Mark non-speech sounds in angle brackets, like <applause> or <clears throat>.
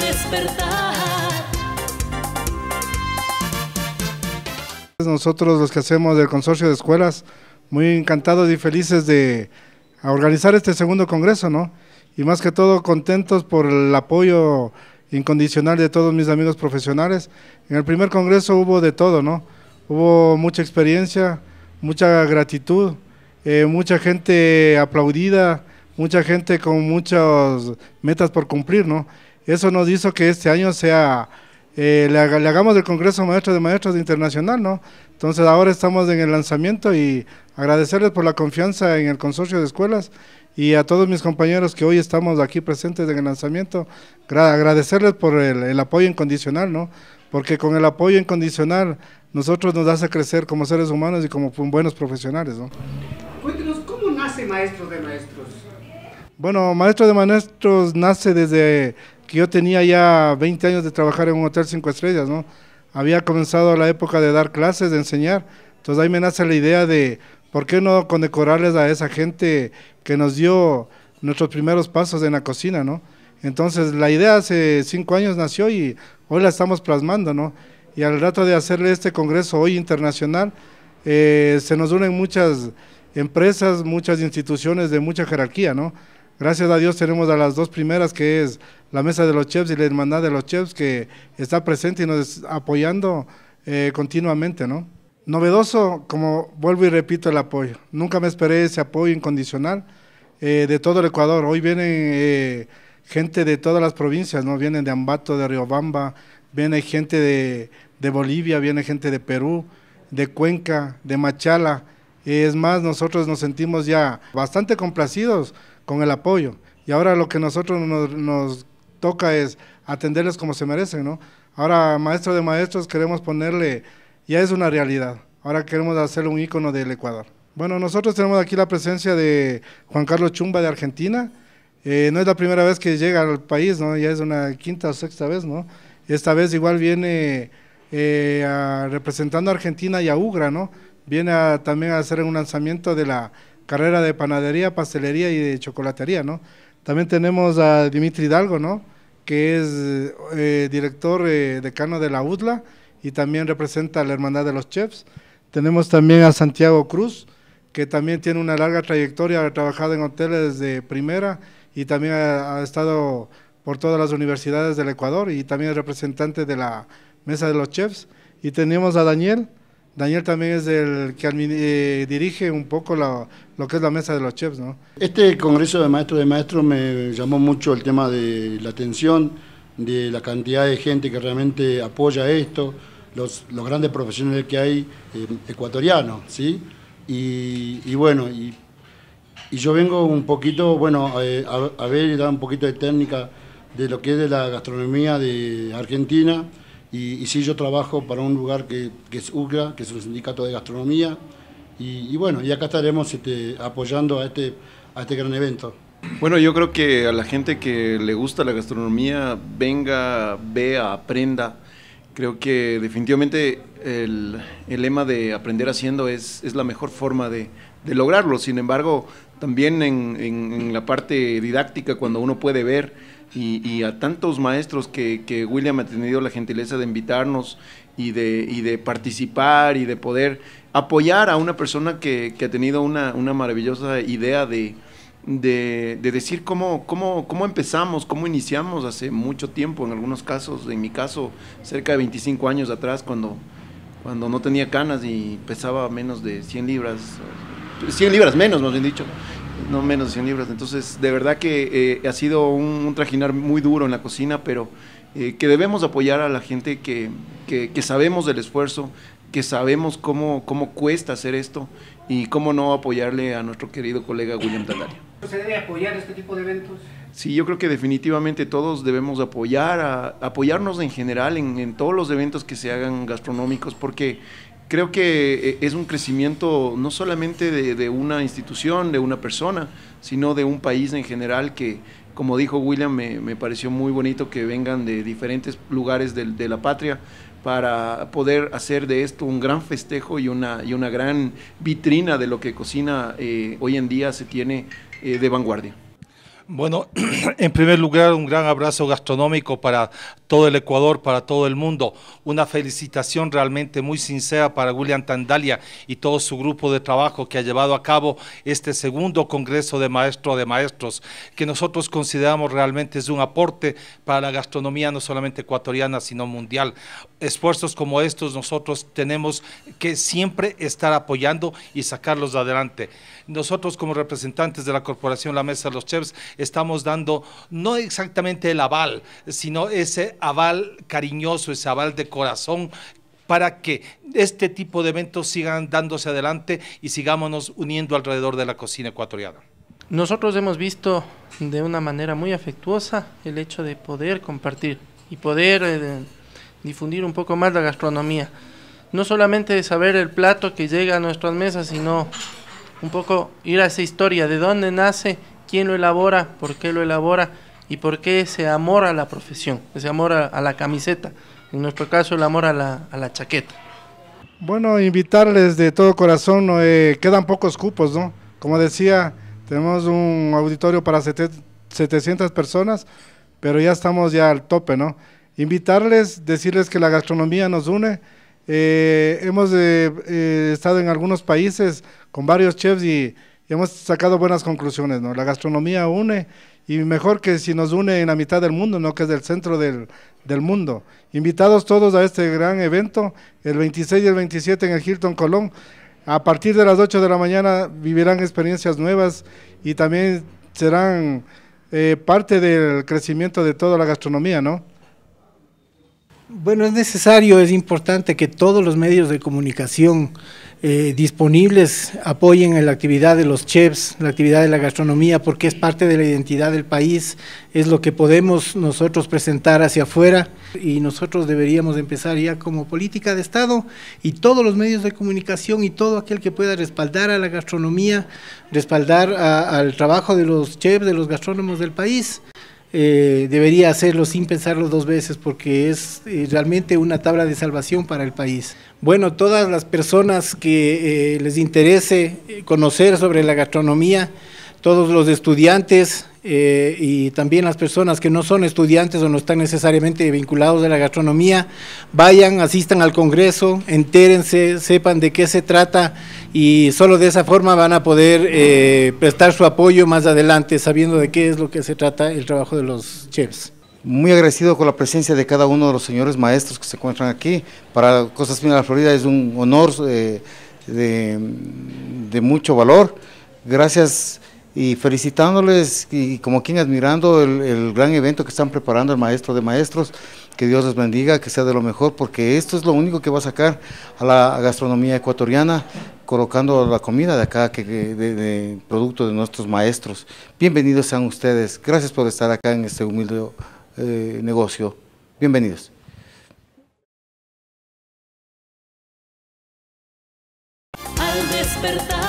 despertar. Nosotros los que hacemos del consorcio de escuelas, muy encantados y felices de organizar este segundo congreso, ¿no? Y más que todo contentos por el apoyo incondicional de todos mis amigos profesionales. En el primer congreso hubo de todo, ¿no? Hubo mucha experiencia, mucha gratitud, eh, mucha gente aplaudida, mucha gente con muchas metas por cumplir, ¿no? Eso nos hizo que este año sea, eh, le, hagamos el Congreso Maestro de Maestros Internacional, ¿no? Entonces ahora estamos en el lanzamiento y agradecerles por la confianza en el consorcio de escuelas y a todos mis compañeros que hoy estamos aquí presentes en el lanzamiento, agradecerles por el, apoyo incondicional, ¿no? Porque con el apoyo incondicional nosotros nos hace crecer como seres humanos y como buenos profesionales, ¿no? Cuéntenos, ¿cómo nace Maestro de Maestros? Bueno, Maestro de Maestros nace desde que yo tenía ya 20 años de trabajar en un hotel cinco estrellas, ¿no? Había comenzado la época de dar clases, de enseñar. Entonces ahí me nace la idea de por qué no condecorarles a esa gente que nos dio nuestros primeros pasos en la cocina, ¿no? Entonces la idea hace cinco años nació y hoy la estamos plasmando, ¿no? Y al rato de hacerle este congreso hoy internacional, eh, se nos unen muchas empresas, muchas instituciones de mucha jerarquía, ¿no? Gracias a Dios tenemos a las dos primeras, que es la Mesa de los Chefs y la Hermandad de los Chefs, que está presente y nos apoyando eh, continuamente, ¿no? Novedoso, como vuelvo y repito, el apoyo. Nunca me esperé ese apoyo incondicional eh, de todo el Ecuador. Hoy vienen eh, gente de todas las provincias, ¿no? Vienen de Ambato, de Riobamba, viene gente de, de Bolivia, viene gente de Perú, de Cuenca, de Machala. es más, nosotros nos sentimos ya bastante complacidos con el apoyo. Y ahora lo que nosotros nos, toca es atenderles como se merecen, ¿no? Ahora, maestro de maestros, queremos ponerle, ya es una realidad, ahora queremos hacerle un ícono del Ecuador. Bueno, nosotros tenemos aquí la presencia de Juan Carlos Chumba de Argentina. Eh, no es la primera vez que llega al país, ¿no? Ya es una quinta o sexta vez, ¿no? Esta vez igual viene eh, representando a Argentina y a Ugra, ¿no? Viene también a hacer un lanzamiento de la carrera de panadería, pastelería y de chocolatería, ¿no? También tenemos a Dimitri Hidalgo, ¿no? Que es eh, director eh, decano de la UDLA y también representa a la Hermandad de los Chefs. Tenemos también a Santiago Cruz, que también tiene una larga trayectoria, ha trabajado en hoteles de primera y también ha, ha estado por todas las universidades del Ecuador y también es representante de la Mesa de los Chefs. Y tenemos a Daniel, Daniel también es el que eh, dirige un poco lo que es la mesa de los chefs, ¿no? Este Congreso de Maestros de Maestros me llamó mucho el tema de la atención, de la cantidad de gente que realmente apoya esto, los, grandes profesionales que hay eh, ecuatorianos, ¿sí? Y, bueno, y, yo vengo un poquito, bueno, a, a, ver y dar un poquito de técnica de lo que es de la gastronomía de Argentina, y, sí, yo trabajo para un lugar que, es UGRA, que es un sindicato de gastronomía. Y, bueno, y acá estaremos este, apoyando a este, este gran evento. Bueno, yo creo que a la gente que le gusta la gastronomía, venga, vea, aprenda. Creo que definitivamente el, lema de aprender haciendo es, es la mejor forma de, de lograrlo. Sin embargo, también en, la parte didáctica, cuando uno puede ver y, a tantos maestros que, William ha tenido la gentileza de invitarnos y de, participar y de poder apoyar a una persona que, ha tenido una, maravillosa idea de, decir cómo, empezamos, cómo iniciamos hace mucho tiempo, en algunos casos, en mi caso, cerca de 25 años atrás, cuando, cuando no tenía canas y pesaba menos de 100 libras, 100 libras menos, más bien dicho. No menos de 100 libras. Entonces, de verdad que eh, ha sido un, trajinar muy duro en la cocina, pero eh, que debemos apoyar a la gente que, sabemos del esfuerzo, que sabemos cómo, cómo cuesta hacer esto y cómo no apoyarle a nuestro querido colega William Tandaria. ¿Se debe apoyar este tipo de eventos? Sí, yo creo que definitivamente todos debemos apoyar, apoyarnos en general en, en, todos los eventos que se hagan gastronómicos, porque creo que eh, es un crecimiento no solamente de, una institución, de una persona, sino de un país en general que, como dijo William, me, pareció muy bonito que vengan de diferentes lugares de, la patria para poder hacer de esto un gran festejo y una, y una gran vitrina de lo que cocina eh, hoy en día se tiene eh, de vanguardia. Bueno, <clears throat> en primer lugar, un gran abrazo gastronómico para todo el Ecuador, para todo el mundo. Una felicitación realmente muy sincera para William Tandalia y todo su grupo de trabajo que ha llevado a cabo este segundo Congreso de Maestro de Maestros, que nosotros consideramos realmente es un aporte para la gastronomía no solamente ecuatoriana, sino mundial. Esfuerzos como estos nosotros tenemos que siempre estar apoyando y sacarlos adelante. Nosotros como representantes de la Corporación La Mesa de los Chefs estamos dando no exactamente el aval, sino ese aval cariñoso, ese aval de corazón para que este tipo de eventos sigan dándose adelante y sigámonos uniendo alrededor de la cocina ecuatoriana. Nosotros hemos visto de una manera muy afectuosa el hecho de poder compartir y poder eh, difundir un poco más la gastronomía. No solamente de saber el plato que llega a nuestras mesas, sino un poco ir a esa historia, de dónde nace, quién lo elabora, por qué lo elabora y por qué ese amor a la profesión, ese amor a, la camiseta, en nuestro caso el amor a la, a la chaqueta. Bueno, invitarles de todo corazón, eh, quedan pocos cupos, ¿no? Como decía, tenemos un auditorio para 700 personas, pero ya estamos ya al tope, ¿no? Invitarles, decirles que la gastronomía nos une. Eh, hemos eh, estado en algunos países con varios chefs y hemos sacado buenas conclusiones, ¿no? La gastronomía une y mejor que si nos une en la mitad del mundo, no que es del centro del, mundo. Invitados todos a este gran evento, el 26 y el 27 en el Hilton Colón. A partir de las 8 de la mañana vivirán experiencias nuevas y también serán eh, parte del crecimiento de toda la gastronomía, ¿no? Bueno, es necesario, es importante que todos los medios de comunicación eh, disponibles apoyen en la actividad de los chefs, la actividad de la gastronomía, porque es parte de la identidad del país, es lo que podemos nosotros presentar hacia afuera y nosotros deberíamos empezar ya como política de Estado y todos los medios de comunicación y todo aquel que pueda respaldar a la gastronomía, respaldar al trabajo de los chefs, de los gastrónomos del país. Eh, debería hacerlo sin pensarlo dos veces porque es eh, realmente una tabla de salvación para el país. Bueno, todas las personas que eh, les interese conocer sobre la gastronomía, todos los estudiantes, eh, y también las personas que no son estudiantes o no están necesariamente vinculados de la gastronomía, vayan, asistan al Congreso, entérense, sepan de qué se trata y solo de esa forma van a poder eh, prestar su apoyo más adelante, sabiendo de qué es lo que se trata el trabajo de los chefs. Muy agradecido con la presencia de cada uno de los señores maestros que se encuentran aquí. Para Cosas Finas de la Florida es un honor eh, de, de mucho valor. Gracias y felicitándoles y como quien admirando el, gran evento que están preparando el maestro de maestros. Que Dios les bendiga, que sea de lo mejor, porque esto es lo único que va a sacar a la gastronomía ecuatoriana, colocando la comida de acá, que, de, producto de nuestros maestros. Bienvenidos sean ustedes, gracias por estar acá en este humilde eh, negocio. Bienvenidos. Al despertar.